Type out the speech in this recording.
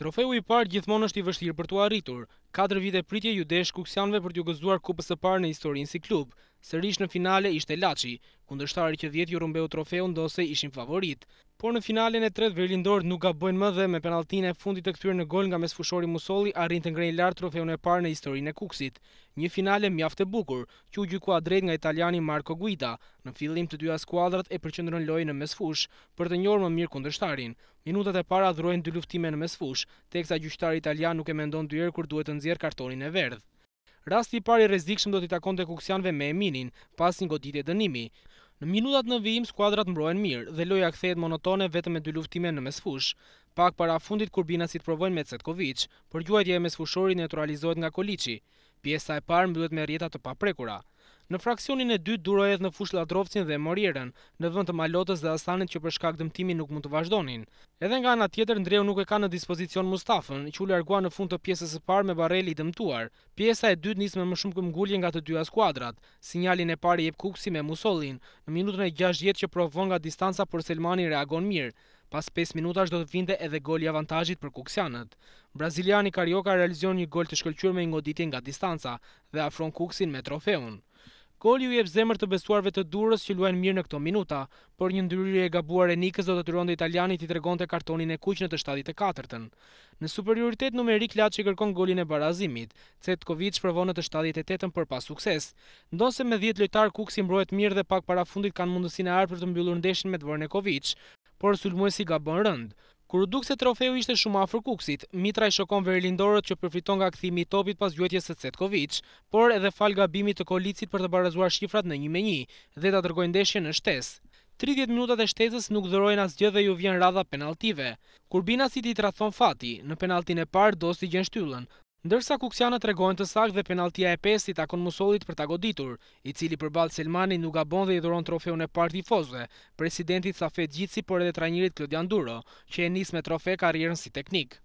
Trofeu i parë gjithmonë është i vështirë për të arritur. Katër vite pritje ju desh kuksianve për t'ju gëzduar kupës e parë në historinë si klub. Sërish në finale ishte Laci, kundështarë që djetë ju rëmbeu trofeu ndose ishin favorit por në finalin e tretë vërlindor nuk ka bëjnë më dhe me penaltin e fundit të këtyrë në gol nga mesfushori Musoli rinë të ngrejnë lartë trofeun e parë në historinë e kuksit. Një finale mjaftë e bukur, që u gjykua drejt nga italiani Marco Guida, në fillim të dyja skuadrat e përqëndërën lojë në mesfush, për të njërë më mirë kundërshtarin. Minutat e para dhrojnë dy luftime në mesfush, teksa gjyqtari italian nuk e mendon dyjerë kur duhet të nëzjerë kartonin e verdh. Rasti i pari rrezikshëm do t'i takonte Kuksianëve me Eminin, pas një goditje dënimi. Në minutat në vijim, skuadrat mbrojnë mirë dhe loja kthejet monotone vetë me dy luftime në mesfush. Pak para fundit kur si të provojnë me Cetkoviq, për gjuajtje e mesfushori neutralizohet nga Kolici. Pjesa e parë mbëdhët me rjetat të paprekura. Në fraksionin e dytë durojet në fush Ladrovcin dhe Moriren, në vënd të Malotës dhe Asanit që për shkak këdëmtimi nuk mund të vazhdonin. Edhe nga nga tjetër, Ndreu nuk e ka në dispozicion Mustafën, që u largua në fund të pjesës e parë me bareli dëmtuar. Pjesa e dytë nisë me më shumë këmgullje nga të dyja skuadrat. Sinjalin e parë jep kuksi me Musolin, në minutën e gjasht jetë që provon nga distansa për Selmani reagon mirë. Pas 5 minutash do të vinde edhe goli avantajit për kuksianët. Braziliani Karioka realizion një gol të shkëllqyr i ingoditin nga distansa dhe afron kuksin me trofeun. Goli u jep zemër të besuarve të Durrës që luajnë mirë në këto minuta, por një ndryrje e gabuar e Nikës do të turonte italianit të tregonte kartonin e kuq në të 74-tën. Në superioritet numerik Laçi kërkon golin e barazimit. Cetkovic provon në të 78-tën për pas sukses, ndonse me 10 lojtar Kuksi mbrohet mirë dhe pak para fundit kanë mundësinë e ardhur të mbyllur ndeshjen me dorën e Kovic, por sulmuesi gabon rënd. Kur duk se trofeu ishte shumë afër kuksit, Mitra i shokon lindorët që përfiton nga këthimi i topit pas gjuetjes e Cetkovic, por edhe fal gabimit të kolicit për të barazuar shifrat në një me një dhe të atërgojnë deshje në shtes. 30 minutat e shtesës nuk dërojnë as gjë dhe ju vjen radha penaltive. Kur Bina City i fati, në penaltin e parë dosti gjen shtyllën, Ndërsa Kuksiana të regojnë të sakë dhe penaltia e pesti takon musolit për goditur, i cili përbalë Selmani nuk abon dhe i dhuron trofeu në partë i fozve, presidentit Safet Gjitsi për edhe trajnirit Klodian Duro, që e nisë me trofe karierën si teknik.